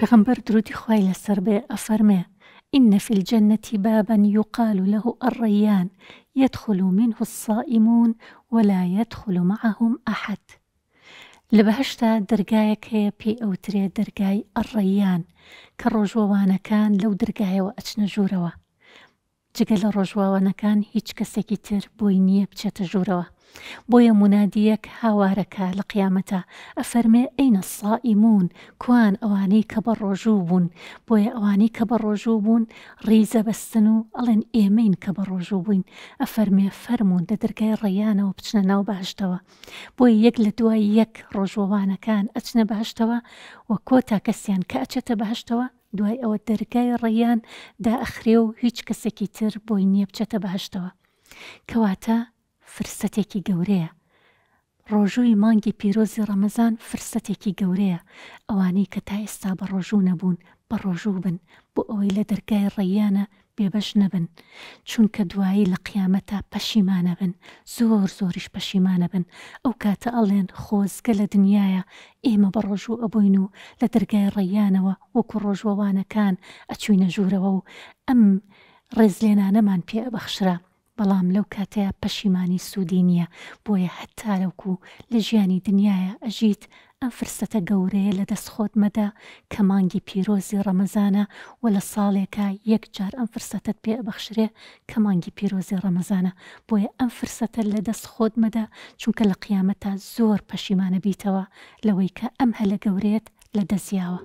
پیغمبر درودی خی لسر به افرمه إن في الجنة بابا يقال له الريان يدخل منه الصائمون ولا يدخل معهم أحد لە بەهشتا دەرگایەک هەیە پێی ئەوترێ دەرگای ئەڕەیان کە كان لو دەرگایەوە ئەچنە ژوورەوە جگە لە ڕۆژواوانەکان هیچ کەسێکی تر بۆی نییە بچێتە ژوورەوە. بۆیە منادیەک هاوارەکە لە قیامەتە ئەفەرمێ ئەینە سائیمون کوان ئەوانەی کە بە ڕۆژوو بوون بۆیە ئەوانەی کە بە ڕۆژوو بوون ڕیزە بەستن و ئەڵێن ئێمەین کە بە ڕۆژوو بووین ئەفەرمێ فەرمونون لە دەرگای ڕیانەوە بچنە ناو باشتەوە بۆی یەک لە دوای یەک ڕۆژوەوانەکان ئەچنە باشتەوە وە کۆتا کەسیان کە ئەچێتە باشتەوە دوای ئەوە دەرگای ڕێیان دائەخرێ و هیچ کەسێکی تر بۆی نییە بچێتە بەهشتەوە کەواتە فرسەتێکی گەورەیە ڕۆژووی مانگی پیرۆزی ڕەمەزان فرسەتێکی گەورەیە ئەوانەی کە تا ئێستا بە ڕۆژوو نەبوون بە ڕۆژوو بن بۆ ئەوەی لە دەرگای ڕێیانە بێبەش نەبن چونکە دوایی لە قیامەتە پەشیمانە بن زۆر زۆریش پەشیمانە بن ئەو کاتە ئەڵێن خۆزگە لە دنیاە ئێمە بە ڕۆژوو ئەبووین و لە دەرگای ڕێیانەوە وەکو ڕۆژوەوانەکان ئەچوینە ژوورەوە و ئەم ڕێز لێنانەمان پێ ئەبەخشرا بەڵام لەو کاتەیە پەشیمانی سوودی نییە بۆیە هەتا لەوکو لە ژیانی دنیاە ئەژیت ئەم فرسەتە گەورەیە لە دەستخۆت مەدە کە مانگی پیرۆزی ڕەمەزانە و لە ساڵێکە یەکجار ئەم فرسەتت پێ بەخشرێ کە مانگی پیرۆزی ڕەمەزانە بۆیە ئەم فرسەتە لە دەست خۆت مەدە چونکە لە قیامەتە زۆر پەشیمانە بیتەوە لەوەی کە ئەم هەلە گەورێت لە دەزیاوە.